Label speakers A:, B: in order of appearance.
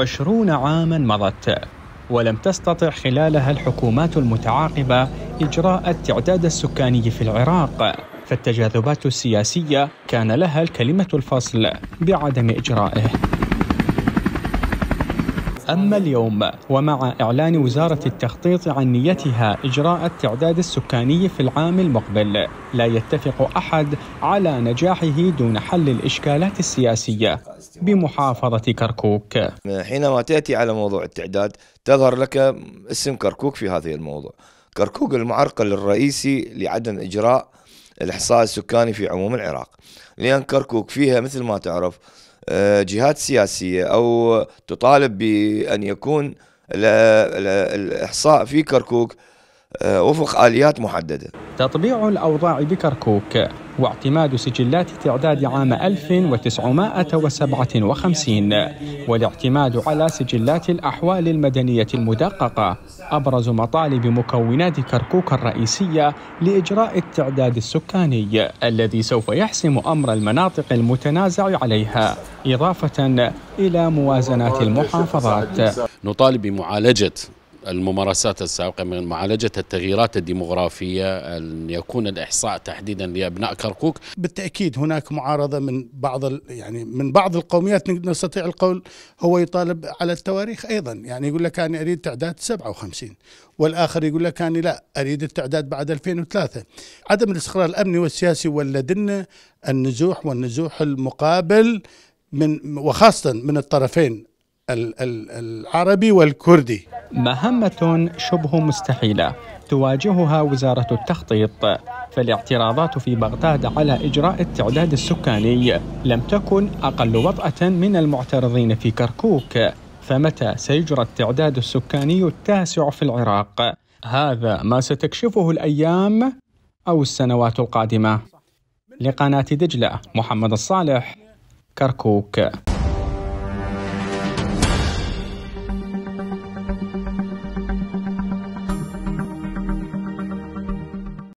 A: عشرون عاما مضت ولم تستطع خلالها الحكومات المتعاقبة إجراء التعداد السكاني في العراق فالتجاذبات السياسية كان لها الكلمة الفصل بعدم إجرائه أما اليوم ومع إعلان وزارة التخطيط عن نيتها إجراء التعداد السكاني في العام المقبل لا يتفق أحد على نجاحه دون حل الإشكالات السياسية بمحافظة كركوك
B: حينما تأتي على موضوع التعداد تظهر لك اسم كركوك في هذه الموضوع كركوك المعرقل الرئيسي لعدم إجراء الإحصاء السكاني في عموم العراق لأن كركوك فيها مثل ما تعرف آه، جهات سياسية أو تطالب بأن يكون الإحصاء في كركوك وفق آه، آليات محددة تطبيع الأوضاع بكركوك
A: واعتماد سجلات تعداد عام 1957 والاعتماد على سجلات الأحوال المدنية المدققة أبرز مطالب مكونات كركوك الرئيسية لإجراء التعداد السكاني الذي سوف يحسم أمر المناطق المتنازع عليها إضافة إلى موازنات المحافظات
C: نطالب بمعالجة الممارسات السابقة من معالجة التغييرات الديموغرافيه أن يكون الإحصاء تحديدا لأبناء كركوك بالتأكيد هناك معارضة من بعض يعني من بعض القوميات نستطيع القول هو يطالب على التواريخ أيضا يعني يقول لك أنا أريد تعداد 57 والآخر يقول لك أنا لا أريد التعداد بعد 2003 عدم الاستقرار الأمني والسياسي ولدنا النزوح والنزوح المقابل من وخاصة من الطرفين العربي والكردي مهمة
A: شبه مستحيلة تواجهها وزارة التخطيط فالاعتراضات في بغداد على إجراء التعداد السكاني لم تكن أقل وطأة من المعترضين في كركوك فمتى سيجرى التعداد السكاني التاسع في العراق؟ هذا ما ستكشفه الأيام أو السنوات القادمة لقناة دجلة محمد الصالح كركوك